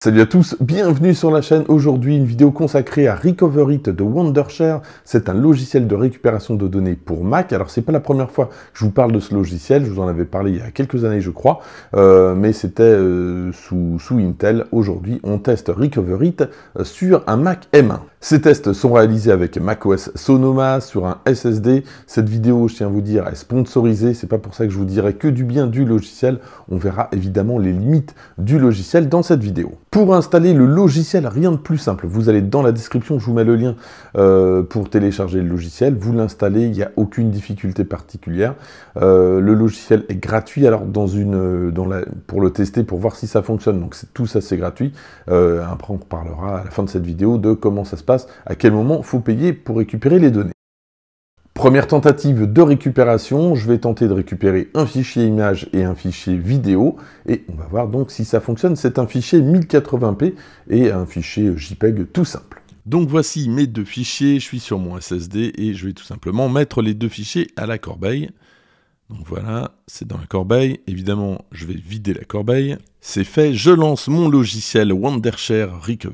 Salut à tous, bienvenue sur la chaîne. Aujourd'hui, une vidéo consacrée à Recoverit de Wondershare. C'est un logiciel de récupération de données pour Mac. Alors, c'est pas la première fois que je vous parle de ce logiciel. Je vous en avais parlé il y a quelques années, je crois, euh, mais c'était euh, sous, sous Intel. Aujourd'hui, on teste Recoverit euh, sur un Mac M1. Ces tests sont réalisés avec macOS Sonoma sur un SSD. Cette vidéo, je tiens à vous dire, est sponsorisée. C'est pas pour ça que je vous dirai que du bien du logiciel. On verra évidemment les limites du logiciel dans cette vidéo. Pour installer le logiciel, rien de plus simple. Vous allez dans la description, je vous mets le lien euh, pour télécharger le logiciel. Vous l'installez, il n'y a aucune difficulté particulière. Euh, le logiciel est gratuit. Alors euh, pour le tester, pour voir si ça fonctionne. Donc tout ça c'est gratuit. après, on parlera à la fin de cette vidéo de comment ça se à quel moment faut payer pour récupérer les données. Première tentative de récupération, je vais tenter de récupérer un fichier image et un fichier vidéo, et on va voir donc si ça fonctionne. C'est un fichier 1080p et un fichier JPEG tout simple. Donc voici mes deux fichiers, je suis sur mon SSD et je vais tout simplement mettre les deux fichiers à la corbeille. Donc voilà, c'est dans la corbeille. Évidemment, je vais vider la corbeille. C'est fait, je lance mon logiciel Wondershare It.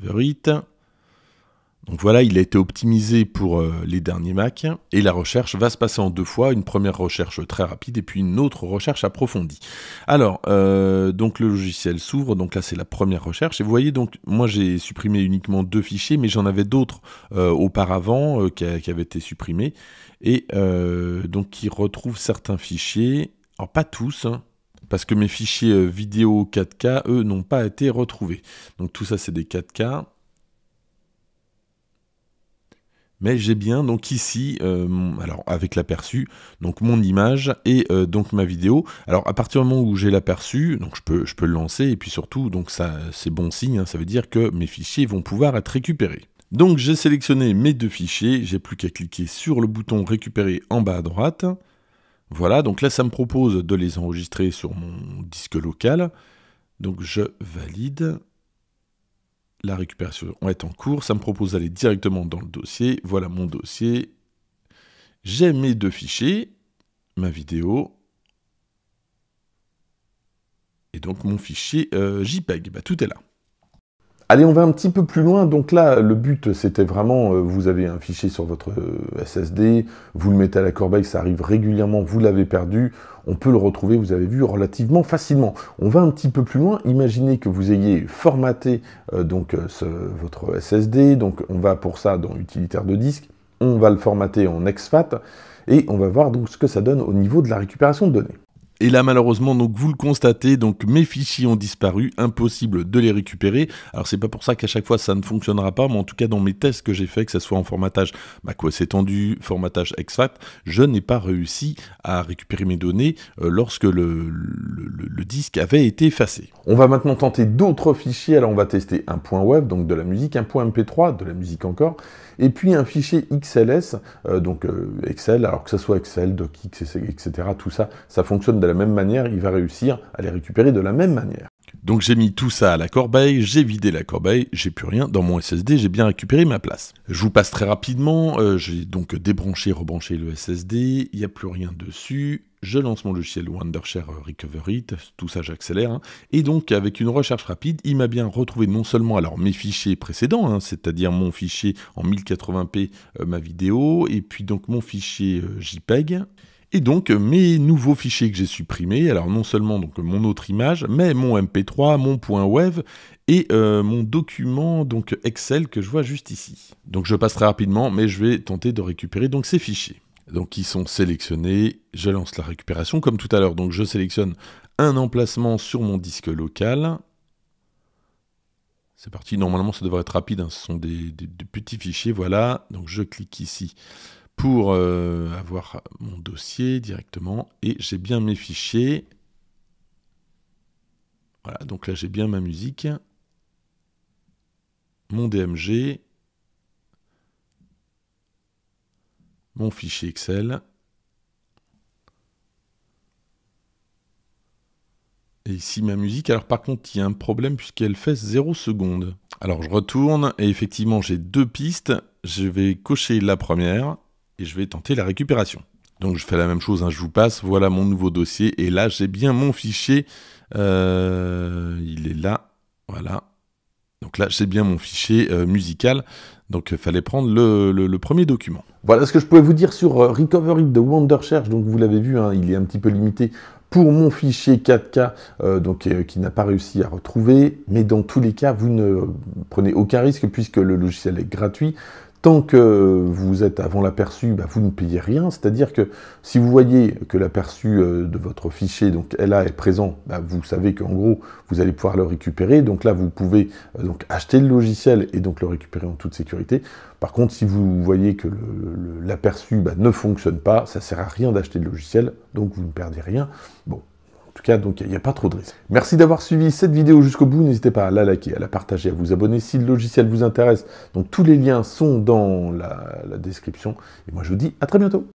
Donc voilà, il a été optimisé pour euh, les derniers Mac et la recherche va se passer en deux fois, une première recherche très rapide et puis une autre recherche approfondie. Alors, euh, donc le logiciel s'ouvre, donc là c'est la première recherche et vous voyez donc moi j'ai supprimé uniquement deux fichiers mais j'en avais d'autres euh, auparavant qui, avaient été supprimés et donc qui retrouvent certains fichiers, alors pas tous, hein, parce que mes fichiers vidéo 4K, eux, n'ont pas été retrouvés. Donc tout ça, c'est des 4K mais j'ai bien donc ici, euh, alors avec l'aperçu, donc mon image et euh, donc ma vidéo. Alors à partir du moment où j'ai l'aperçu, donc je peux, je peux le lancer et puis surtout, donc ça c'est bon signe, hein, ça veut dire que mes fichiers vont pouvoir être récupérés. Donc j'ai sélectionné mes deux fichiers, j'ai plus qu'à cliquer sur le bouton récupérer en bas à droite. Voilà, donc là ça me propose de les enregistrer sur mon disque local. Donc je valide. La récupération est en cours. Ça me propose d'aller directement dans le dossier. Voilà mon dossier. J'ai mes deux fichiers, ma vidéo et donc mon fichier euh, JPEG. Bah, tout est là. Allez, on va un petit peu plus loin. Donc là, le but, c'était vraiment, euh, vous avez un fichier sur votre euh, SSD, vous le mettez à la corbeille, ça arrive régulièrement, vous l'avez perdu, on peut le retrouver, vous avez vu, relativement facilement. On va un petit peu plus loin. Imaginez que vous ayez formaté euh, donc votre SSD. Donc on va pour ça dans utilitaire de disque, on va le formater en exFAT et on va voir donc ce que ça donne au niveau de la récupération de données. Et là, malheureusement, donc vous le constatez, donc mes fichiers ont disparu, impossible de les récupérer. Alors c'est pas pour ça qu'à chaque fois ça ne fonctionnera pas, mais en tout cas dans mes tests que j'ai fait, que ce soit en formatage macOS étendu, formatage exFAT, je n'ai pas réussi à récupérer mes données euh, lorsque le, disque avait été effacé. On va maintenant tenter d'autres fichiers. Alors on va tester un point web, donc de la musique, un point MP3, de la musique encore, et puis un fichier XLS, euh, donc euh, Excel. Alors que ce soit Excel, DocX, etc. Tout ça, ça fonctionne de la même manière, il va réussir à les récupérer de la même manière. Donc j'ai mis tout ça à la corbeille, j'ai vidé la corbeille, j'ai plus rien dans mon SSD, j'ai bien récupéré ma place. Je vous passe très rapidement, euh, j'ai donc débranché, rebranché le SSD, il n'y a plus rien dessus, je lance mon logiciel Wondershare Recovery, tout ça j'accélère, hein. et donc avec une recherche rapide, il m'a bien retrouvé non seulement alors mes fichiers précédents, hein, c'est-à-dire mon fichier en 1080p, euh, ma vidéo, et puis donc mon fichier euh, JPEG, et donc euh, mes nouveaux fichiers que j'ai supprimés, alors non seulement donc mon autre image, mais mon MP3, mon point web et euh, mon document donc Excel que je vois juste ici. Donc je passe très rapidement, mais je vais tenter de récupérer donc ces fichiers. Donc ils sont sélectionnés, je lance la récupération comme tout à l'heure. Donc je sélectionne un emplacement sur mon disque local. C'est parti, normalement ça devrait être rapide, hein. ce sont des petits fichiers, voilà. Donc je clique ici pour euh, avoir mon dossier directement et j'ai bien mes fichiers. Voilà, donc là j'ai bien ma musique, mon DMG, mon fichier Excel. Et ici ma musique, alors par contre il y a un problème puisqu'elle fait 0 secondes. Alors je retourne et effectivement j'ai deux pistes, je vais cocher la première et je vais tenter la récupération. Donc je fais la même chose, hein, je vous passe, voilà mon nouveau dossier, et là j'ai bien mon fichier, euh, il est là, voilà. Donc là j'ai bien mon fichier euh, musical, donc il euh, fallait prendre le, premier document. Voilà ce que je pouvais vous dire sur Recovery de Wondershare. donc vous l'avez vu, hein, il est un petit peu limité pour mon fichier 4K donc, qui n'a pas réussi à retrouver. Mais dans tous les cas, vous ne prenez aucun risque puisque le logiciel est gratuit. Tant que vous êtes avant l'aperçu, bah, vous ne payez rien. C'est-à-dire que si vous voyez que l'aperçu euh, de votre fichier, donc est présent, bah, vous savez qu'en gros, vous allez pouvoir le récupérer. Donc là, vous pouvez euh, donc acheter le logiciel et donc le récupérer en toute sécurité. Par contre, si vous voyez que l'aperçu bah, ne fonctionne pas, ça ne sert à rien d'acheter le logiciel, donc vous ne perdez rien. Bon, en tout cas, donc il n'y a pas trop de risques. Merci d'avoir suivi cette vidéo jusqu'au bout. N'hésitez pas à la liker, à la partager, à vous abonner si le logiciel vous intéresse. Donc tous les liens sont dans la, la description. Et moi je vous dis à très bientôt.